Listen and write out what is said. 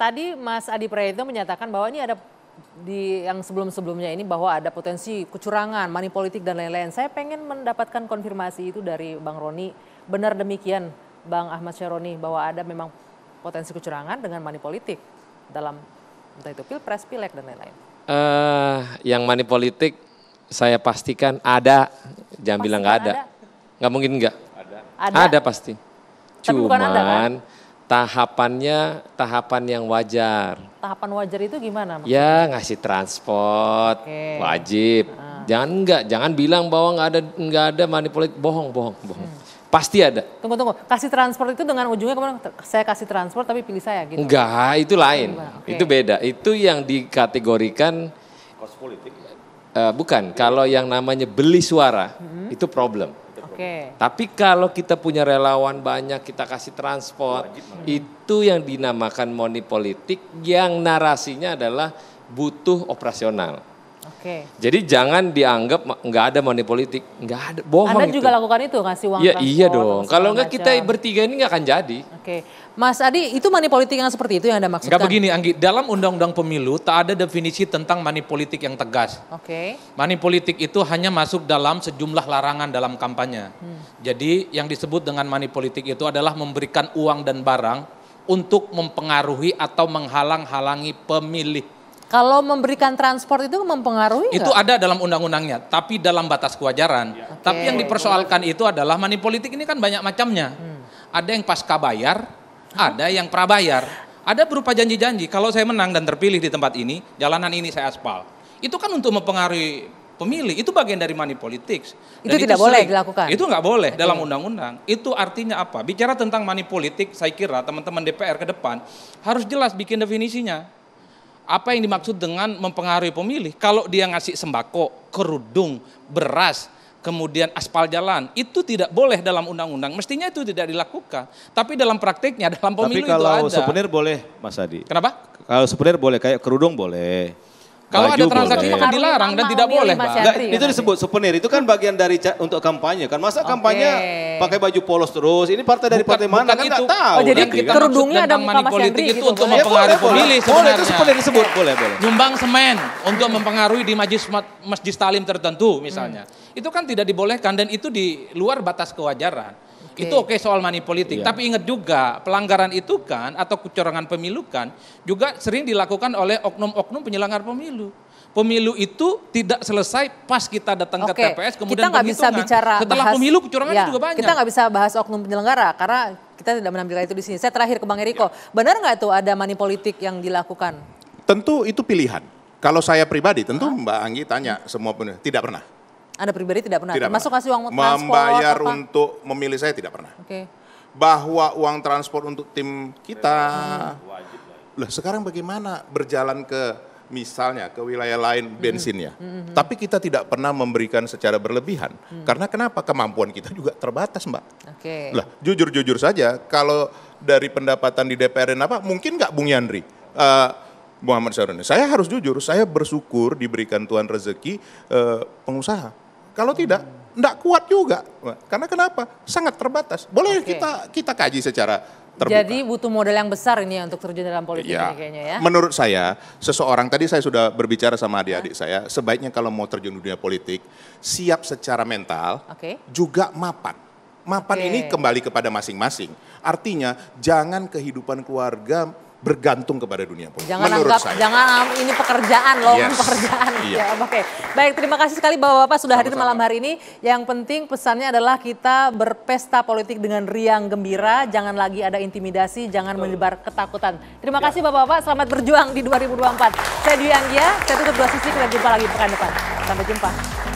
tadi Mas Adi Prayitno menyatakan bahwa ini ada di yang sebelum-sebelumnya ini bahwa ada potensi kecurangan, money politik dan lain-lain. Saya pengen mendapatkan konfirmasi itu dari Bang Roni. Benar demikian Bang Ahmad Syaroni bahwa ada memang potensi kecurangan dengan money politik dalam entah itu pilpres, pileg dan lain-lain. Uh, yang money politik saya pastikan ada, jangan pastikan bilang nggak ada. ada. Nggak mungkin nggak. Ada. ada. Ada pasti. Tapi kan? Cuman bukan ada, kan? tahapannya tahapan yang wajar. Tahapan wajar itu gimana? Maksudnya? Ya ngasih transport okay. wajib. Ah. Jangan enggak, jangan bilang bahwa nggak ada nggak ada manipulasi, bohong, bohong, bohong. Hmm. Pasti ada. Tunggu tunggu, kasih transport itu dengan ujungnya kemudian saya kasih transport tapi pilih saya gitu. Enggak, itu lain. Okay. Itu beda. Itu yang dikategorikan kos politik. Uh, bukan, kalau yang namanya beli suara hmm. itu problem. Okay. Tapi kalau kita punya relawan banyak, kita kasih transport, Wajib, itu yang dinamakan money politik yang narasinya adalah butuh operasional. Oke. Jadi jangan dianggap nggak ada money politik, nggak ada bohong. Anda juga itu. lakukan itu ngasih uang. Ya, iya, iya dong. Kalau nggak kita bertiga ini nggak akan jadi. Oke, Mas Adi itu money politik yang seperti itu yang Anda maksudkan? Nggak begini Anggi, dalam Undang-Undang Pemilu tak ada definisi tentang money politik yang tegas. Oke. Money politik itu hanya masuk dalam sejumlah larangan dalam kampanye. Hmm. Jadi yang disebut dengan money politik itu adalah memberikan uang dan barang untuk mempengaruhi atau menghalang-halangi pemilih kalau memberikan transport itu mempengaruhi Itu gak? ada dalam undang-undangnya, tapi dalam batas kewajaran. Ya. Okay. Tapi yang dipersoalkan itu adalah money politik ini kan banyak macamnya. Hmm. Ada yang pasca bayar, ada yang prabayar. Ada berupa janji-janji, kalau saya menang dan terpilih di tempat ini, jalanan ini saya aspal. Itu kan untuk mempengaruhi pemilih, itu bagian dari money politics. itu, tidak sering, boleh dilakukan? Itu nggak boleh okay. dalam undang-undang. Itu artinya apa? Bicara tentang money politik, saya kira teman-teman DPR ke depan harus jelas bikin definisinya apa yang dimaksud dengan mempengaruhi pemilih? Kalau dia ngasih sembako, kerudung, beras, kemudian aspal jalan, itu tidak boleh dalam undang-undang. Mestinya itu tidak dilakukan. Tapi dalam praktiknya dalam pemilu itu ada. Tapi kalau souvenir boleh, Mas Adi. Kenapa? Kalau souvenir boleh, kayak kerudung boleh. Kalau ada transaksi boleh. dilarang dan tidak boleh, Nggak, itu disebut souvenir. Itu kan bagian dari untuk kampanye kan. Masa okay. kampanye pakai baju polos terus? Ini partai dari bukan, partai mana? Kan itu. tahu. Oh, jadi kan, kerudungnya ada muka politik gitu, itu untuk boleh. mempengaruhi ya, pemilih boleh, sebenarnya. Boleh, itu souvenir disebut. Boleh, boleh. Nyumbang semen untuk mempengaruhi di majlis masjid talim tertentu misalnya. Hmm. Itu kan tidak dibolehkan dan itu di luar batas kewajaran. Okay. Itu oke okay soal money politik, yeah. tapi ingat juga pelanggaran itu kan atau kecurangan pemilu kan juga sering dilakukan oleh oknum-oknum penyelenggara pemilu. Pemilu itu tidak selesai pas kita datang okay. ke TPS kemudian kita bisa bicara setelah bahas, pemilu kecurangan yeah, itu iya. juga banyak. Kita nggak bisa bahas oknum penyelenggara karena kita tidak menampilkan itu di sini. Saya terakhir ke Bang Eriko, yeah. benar nggak itu ada money politik yang dilakukan? Tentu itu pilihan. Kalau saya pribadi, tentu Mbak Anggi tanya semua pun tidak pernah. Anda pribadi tidak pernah. Tidak Termasuk pernah. kasih uang transport membayar apa? untuk memilih saya tidak pernah. Oke. Okay. Bahwa uang transport untuk tim kita. Hmm. Loh, sekarang bagaimana berjalan ke misalnya ke wilayah lain hmm. bensinnya. Hmm, hmm. -hmm. Tapi kita tidak pernah memberikan secara berlebihan. Hmm. Karena kenapa? Kemampuan kita juga terbatas, Mbak. Oke. Okay. Lah, jujur-jujur saja kalau dari pendapatan di DPR apa, mungkin nggak Bung Yandri? Uh, Muhammad Saruni, Saya harus jujur, saya bersyukur diberikan Tuhan rezeki uh, pengusaha. Kalau tidak, tidak kuat juga. Karena kenapa? Sangat terbatas. Boleh okay. kita kita kaji secara terbuka. Jadi butuh modal yang besar ini ya untuk terjun dalam politik ya. kayaknya ya. Menurut saya, seseorang tadi saya sudah berbicara sama adik-adik saya, sebaiknya kalau mau terjun dunia politik, siap secara mental, okay. juga mapan. Mapan okay. ini kembali kepada masing-masing. Artinya jangan kehidupan keluarga bergantung kepada dunia politik. Jangan Menurut anggap, saya. jangan ah, ini pekerjaan loh, yes. pekerjaan. Iya. Ya, Oke, okay. baik terima kasih sekali bapak-bapak sudah hadir malam hari ini. Yang penting pesannya adalah kita berpesta politik dengan riang gembira, jangan lagi ada intimidasi, jangan Betul. menyebar ketakutan. Terima ya. kasih bapak-bapak, selamat berjuang di 2024. Saya Dwi Anggia, saya tutup dua sisi, kita jumpa lagi pekan depan. Sampai jumpa.